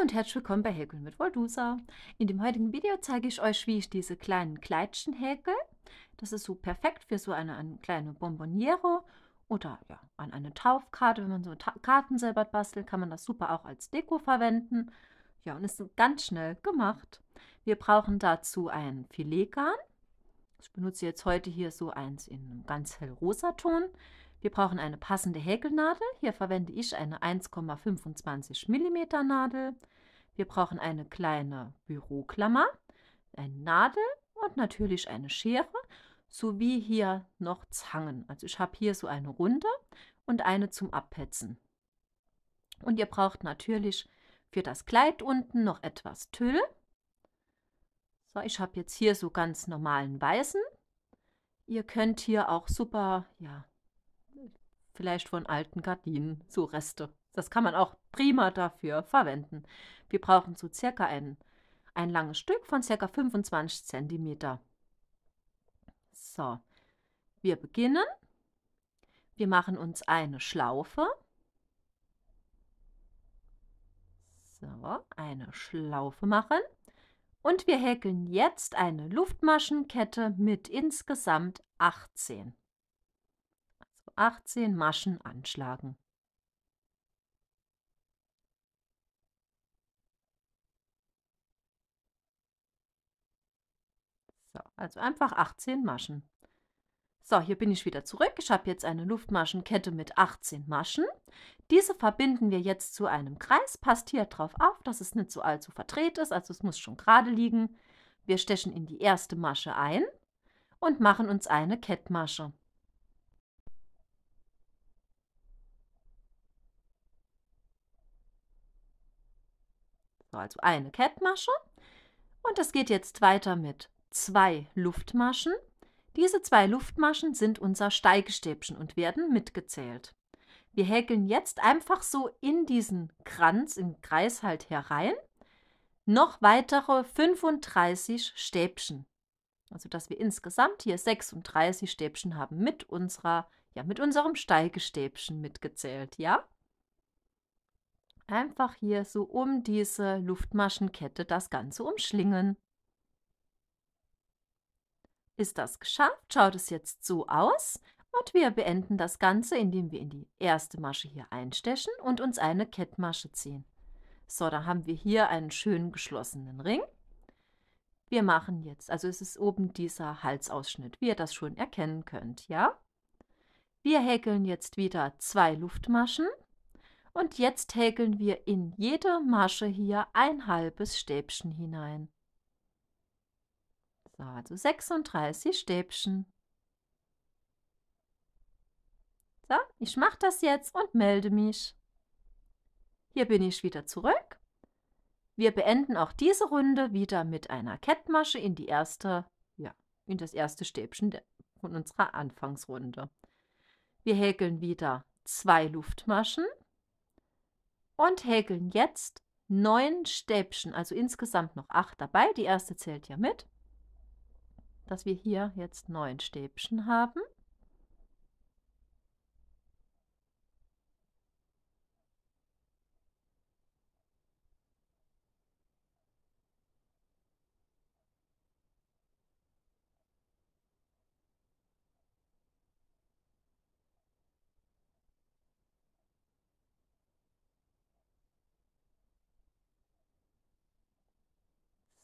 und herzlich willkommen bei Häkeln mit Voldusa. In dem heutigen Video zeige ich euch, wie ich diese kleinen Kleidchen häkel. Das ist so perfekt für so eine, eine kleine Bonboniere oder ja, an eine Taufkarte. Wenn man so Karten selber bastelt, kann man das super auch als Deko verwenden. Ja, und ist ganz schnell gemacht. Wir brauchen dazu ein Filetgarn. Ich benutze jetzt heute hier so eins in einem ganz hellrosa Ton. Wir brauchen eine passende Häkelnadel. Hier verwende ich eine 1,25 mm Nadel. Wir brauchen eine kleine Büroklammer, eine Nadel und natürlich eine Schere sowie hier noch Zangen. Also ich habe hier so eine runde und eine zum Abpetzen. Und ihr braucht natürlich für das Kleid unten noch etwas Tüll. So, ich habe jetzt hier so ganz normalen weißen. Ihr könnt hier auch super ja, vielleicht von alten Gardinen, so Reste. Das kann man auch prima dafür verwenden. Wir brauchen so circa ein, ein langes Stück von circa 25 cm. So, wir beginnen. Wir machen uns eine Schlaufe. So, eine Schlaufe machen. Und wir häkeln jetzt eine Luftmaschenkette mit insgesamt 18. 18 Maschen anschlagen. So, also einfach 18 Maschen. So, hier bin ich wieder zurück. Ich habe jetzt eine Luftmaschenkette mit 18 Maschen. Diese verbinden wir jetzt zu einem Kreis. Passt hier drauf auf, dass es nicht so allzu verdreht ist, also es muss schon gerade liegen. Wir stechen in die erste Masche ein und machen uns eine Kettmasche. also eine Kettmasche. Und es geht jetzt weiter mit zwei Luftmaschen. Diese zwei Luftmaschen sind unser Steigestäbchen und werden mitgezählt. Wir häkeln jetzt einfach so in diesen Kranz, im Kreis halt herein, noch weitere 35 Stäbchen. Also dass wir insgesamt hier 36 Stäbchen haben mit unserer, ja, mit unserem Steigestäbchen mitgezählt, ja? einfach hier so um diese Luftmaschenkette das Ganze umschlingen. Ist das geschafft, schaut es jetzt so aus und wir beenden das Ganze, indem wir in die erste Masche hier einstechen und uns eine Kettmasche ziehen. So, dann haben wir hier einen schönen geschlossenen Ring. Wir machen jetzt, also es ist oben dieser Halsausschnitt, wie ihr das schon erkennen könnt, ja? Wir häkeln jetzt wieder zwei Luftmaschen und jetzt häkeln wir in jede Masche hier ein halbes Stäbchen hinein. So, also 36 Stäbchen. So, ich mache das jetzt und melde mich. Hier bin ich wieder zurück. Wir beenden auch diese Runde wieder mit einer Kettmasche in die erste, ja, in das erste Stäbchen von unserer Anfangsrunde. Wir häkeln wieder zwei Luftmaschen und häkeln jetzt neun Stäbchen, also insgesamt noch acht dabei. Die erste zählt ja mit, dass wir hier jetzt neun Stäbchen haben.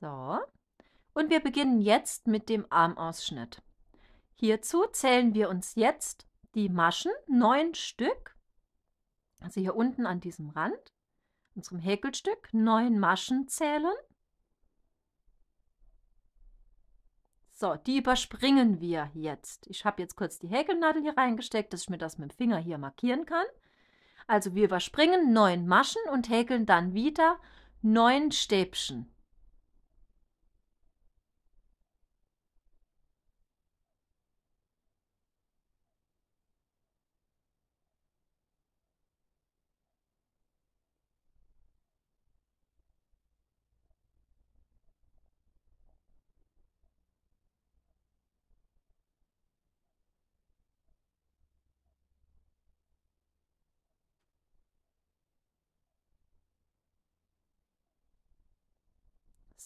So. Und wir beginnen jetzt mit dem Armausschnitt. Hierzu zählen wir uns jetzt die Maschen, neun Stück, also hier unten an diesem Rand, unserem Häkelstück, neun Maschen zählen. So, die überspringen wir jetzt. Ich habe jetzt kurz die Häkelnadel hier reingesteckt, dass ich mir das mit dem Finger hier markieren kann. Also wir überspringen neun Maschen und häkeln dann wieder neun Stäbchen.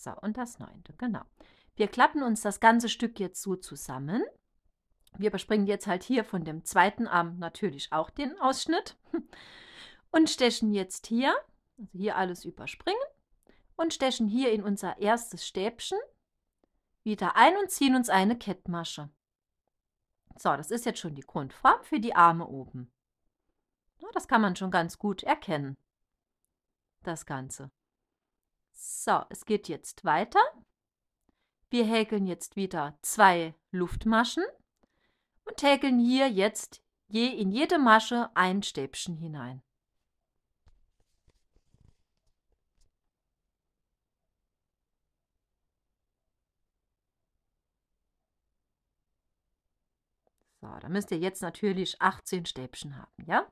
So, und das neunte, genau. Wir klappen uns das ganze Stück jetzt so zusammen. Wir überspringen jetzt halt hier von dem zweiten Arm natürlich auch den Ausschnitt und stechen jetzt hier, also hier alles überspringen und stechen hier in unser erstes Stäbchen wieder ein und ziehen uns eine Kettmasche. So, das ist jetzt schon die Grundform für die Arme oben. Das kann man schon ganz gut erkennen, das Ganze. So, es geht jetzt weiter. Wir häkeln jetzt wieder zwei Luftmaschen und häkeln hier jetzt je in jede Masche ein Stäbchen hinein. So, da müsst ihr jetzt natürlich 18 Stäbchen haben, ja?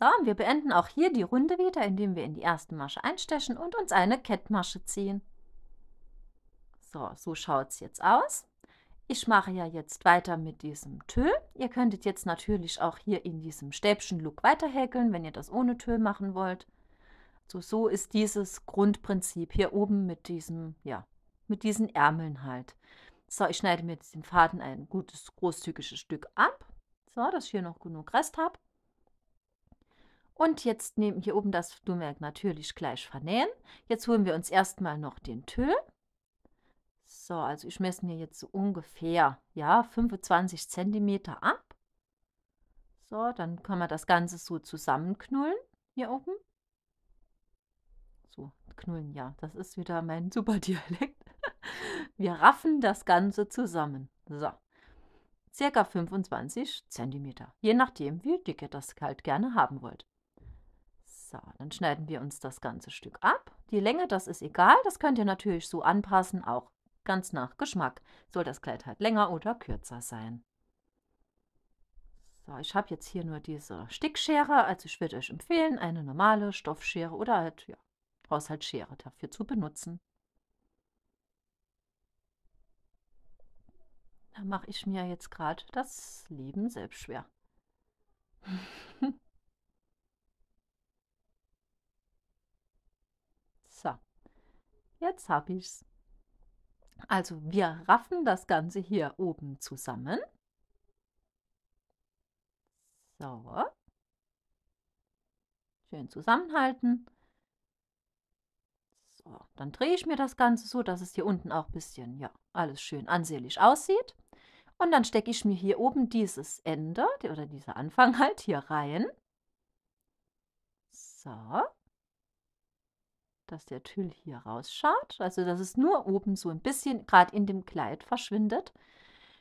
So, und wir beenden auch hier die Runde wieder, indem wir in die erste Masche einstechen und uns eine Kettmasche ziehen. So, so schaut es jetzt aus. Ich mache ja jetzt weiter mit diesem Tüll. Ihr könntet jetzt natürlich auch hier in diesem Stäbchen-Look weiterhäkeln, wenn ihr das ohne Tüll machen wollt. So, so ist dieses Grundprinzip hier oben mit diesem, ja, mit diesen Ärmeln halt. So, ich schneide mir jetzt den Faden ein gutes, großzügiges Stück ab. So, dass ich hier noch genug Rest habe. Und jetzt nehmen hier oben das Flummwerk natürlich gleich vernähen. Jetzt holen wir uns erstmal noch den Tüll. So, also ich messe mir jetzt so ungefähr ja, 25 cm ab. So, dann kann man das Ganze so zusammenknullen hier oben. So, knullen, ja, das ist wieder mein super Dialekt. Wir raffen das Ganze zusammen. So, circa 25 cm, je nachdem, wie dick ihr das halt gerne haben wollt. So, dann schneiden wir uns das ganze Stück ab. Die Länge, das ist egal, das könnt ihr natürlich so anpassen, auch ganz nach Geschmack. Soll das Kleid halt länger oder kürzer sein. So, ich habe jetzt hier nur diese Stickschere, also ich würde euch empfehlen, eine normale Stoffschere oder halt, ja, Haushaltsschere dafür zu benutzen. Da mache ich mir jetzt gerade das Leben selbst schwer. Jetzt habe ich's. Also wir raffen das Ganze hier oben zusammen. So. Schön zusammenhalten. So, dann drehe ich mir das Ganze so, dass es hier unten auch ein bisschen, ja, alles schön ansehnlich aussieht. Und dann stecke ich mir hier oben dieses Ende oder dieser Anfang halt hier rein. So dass der Tüll hier rausschaut, also dass es nur oben so ein bisschen gerade in dem Kleid verschwindet.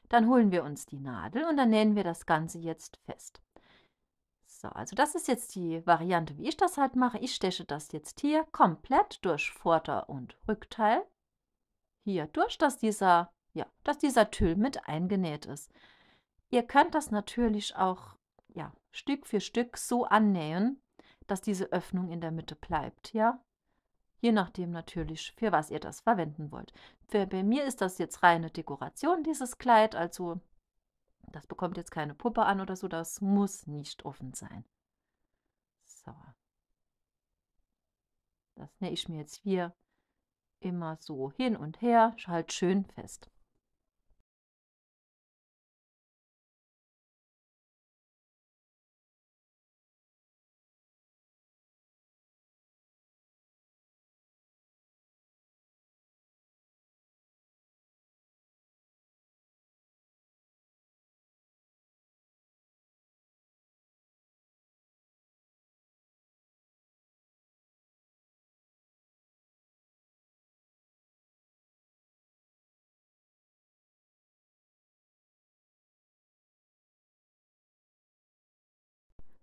Dann holen wir uns die Nadel und dann nähen wir das Ganze jetzt fest. So, also das ist jetzt die Variante, wie ich das halt mache. Ich steche das jetzt hier komplett durch Vorder- und Rückteil. Hier durch, dass dieser, ja, dass dieser Tüll mit eingenäht ist. Ihr könnt das natürlich auch ja, Stück für Stück so annähen, dass diese Öffnung in der Mitte bleibt, ja. Je nachdem natürlich, für was ihr das verwenden wollt. Für, bei mir ist das jetzt reine Dekoration, dieses Kleid, also das bekommt jetzt keine Puppe an oder so, das muss nicht offen sein. So. Das nähe ich mir jetzt hier immer so hin und her, halt schön fest.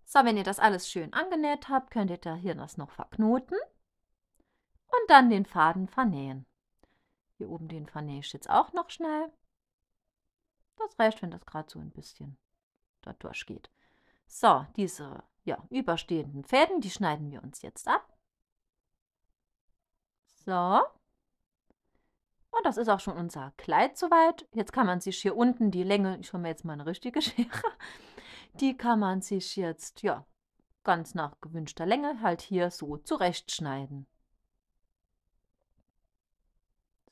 So, wenn ihr das alles schön angenäht habt, könnt ihr da hier das noch verknoten und dann den Faden vernähen. Hier oben den vernähe ich jetzt auch noch schnell. Das reicht, wenn das gerade so ein bisschen da durchgeht. So, diese ja, überstehenden Fäden, die schneiden wir uns jetzt ab. So. Und das ist auch schon unser Kleid soweit. Jetzt kann man sich hier unten die Länge, ich schaue mir jetzt mal eine richtige Schere, die kann man sich jetzt, ja, ganz nach gewünschter Länge halt hier so zurechtschneiden.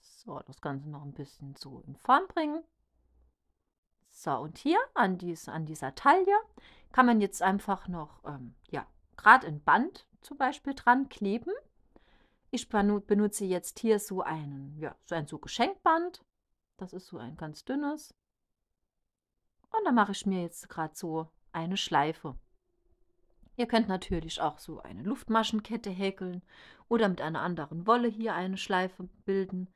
So, das Ganze noch ein bisschen so in Form bringen. So, und hier an, dies, an dieser Taille kann man jetzt einfach noch, ähm, ja, gerade ein Band zum Beispiel dran kleben. Ich benutze jetzt hier so einen, ja, so ein so Geschenkband. Das ist so ein ganz dünnes. Und dann mache ich mir jetzt gerade so eine Schleife. Ihr könnt natürlich auch so eine Luftmaschenkette häkeln oder mit einer anderen Wolle hier eine Schleife bilden.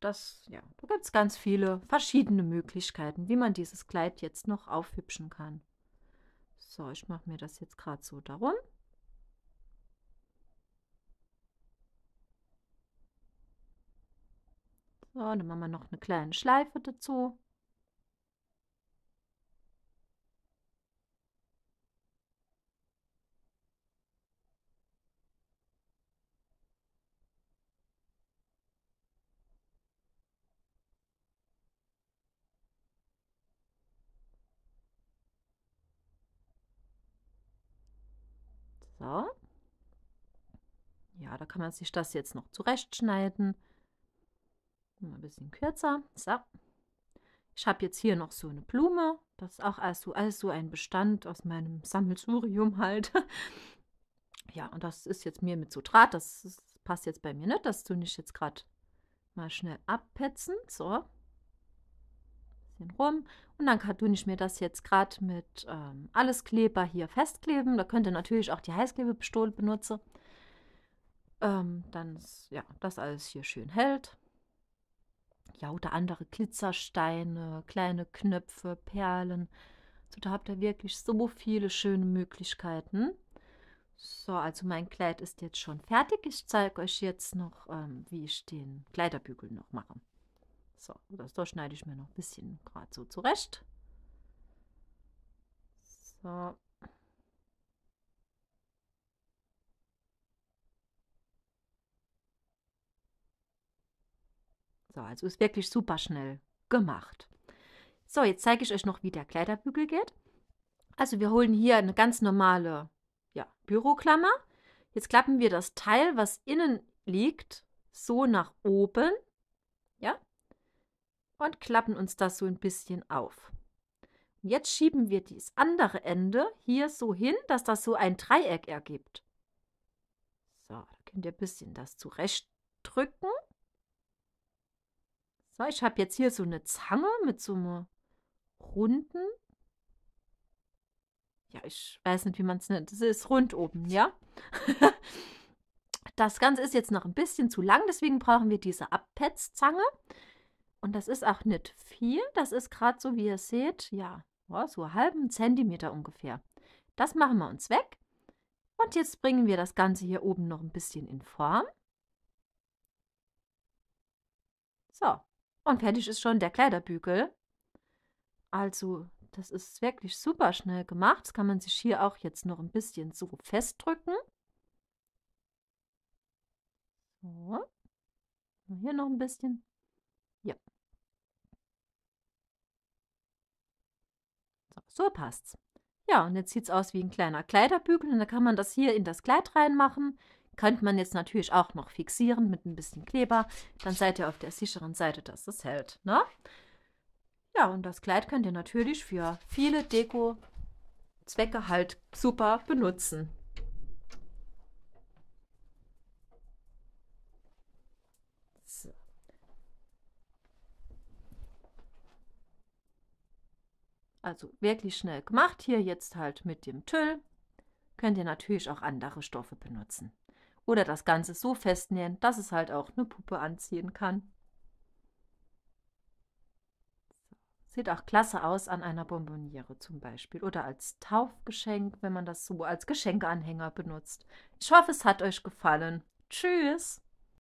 Das, ja, da gibt es ganz viele verschiedene Möglichkeiten, wie man dieses Kleid jetzt noch aufhübschen kann. So, ich mache mir das jetzt gerade so darum. So, dann machen wir noch eine kleine Schleife dazu. So. Ja, da kann man sich das jetzt noch zurechtschneiden. Mal ein bisschen kürzer. So. Ich habe jetzt hier noch so eine Blume. Das ist auch also alles so, ein Bestand aus meinem Sammelsurium halt. ja, und das ist jetzt mir mit so Draht. Das, ist, passt jetzt bei mir ne? nicht. Das tue ich jetzt gerade mal schnell abpetzen. So bisschen rum und dann kann ich mir das jetzt gerade mit ähm, Alleskleber hier festkleben. Da könnt ihr natürlich auch die Heißklebepistole benutzen. Ähm, dann, ja, das alles hier schön hält. Ja, oder andere Glitzersteine, kleine Knöpfe, Perlen. So, da habt ihr wirklich so viele schöne Möglichkeiten. So, also mein Kleid ist jetzt schon fertig. Ich zeige euch jetzt noch, ähm, wie ich den Kleiderbügel noch mache. So, das da schneide ich mir noch ein bisschen gerade so zurecht. So. So, also ist wirklich super schnell gemacht. So, jetzt zeige ich euch noch, wie der Kleiderbügel geht. Also wir holen hier eine ganz normale ja, Büroklammer. Jetzt klappen wir das Teil, was innen liegt, so nach oben und klappen uns das so ein bisschen auf. Und jetzt schieben wir das andere Ende hier so hin, dass das so ein Dreieck ergibt. So, da könnt ihr ein bisschen das zurecht drücken. So, ich habe jetzt hier so eine Zange mit so einem runden. Ja, ich weiß nicht, wie man es nennt. Das ist rund oben, ja? das Ganze ist jetzt noch ein bisschen zu lang, deswegen brauchen wir diese Abpetzzange. zange und das ist auch nicht viel. Das ist gerade so, wie ihr seht, ja, so einen halben Zentimeter ungefähr. Das machen wir uns weg. Und jetzt bringen wir das Ganze hier oben noch ein bisschen in Form. So, und fertig ist schon der Kleiderbügel. Also, das ist wirklich super schnell gemacht. Das kann man sich hier auch jetzt noch ein bisschen so festdrücken. So. Hier noch ein bisschen. Ja, So passt's. Ja, und jetzt sieht's aus wie ein kleiner Kleiderbügel und dann kann man das hier in das Kleid reinmachen. Könnte man jetzt natürlich auch noch fixieren mit ein bisschen Kleber. Dann seid ihr auf der sicheren Seite, dass es hält. Ne? Ja, und das Kleid könnt ihr natürlich für viele Deko-Zwecke halt super benutzen. also wirklich schnell gemacht, hier jetzt halt mit dem Tüll, könnt ihr natürlich auch andere Stoffe benutzen. Oder das Ganze so festnähen, dass es halt auch eine Puppe anziehen kann. Sieht auch klasse aus an einer Bonboniere zum Beispiel oder als Taufgeschenk, wenn man das so als Geschenkeanhänger benutzt. Ich hoffe, es hat euch gefallen. Tschüss!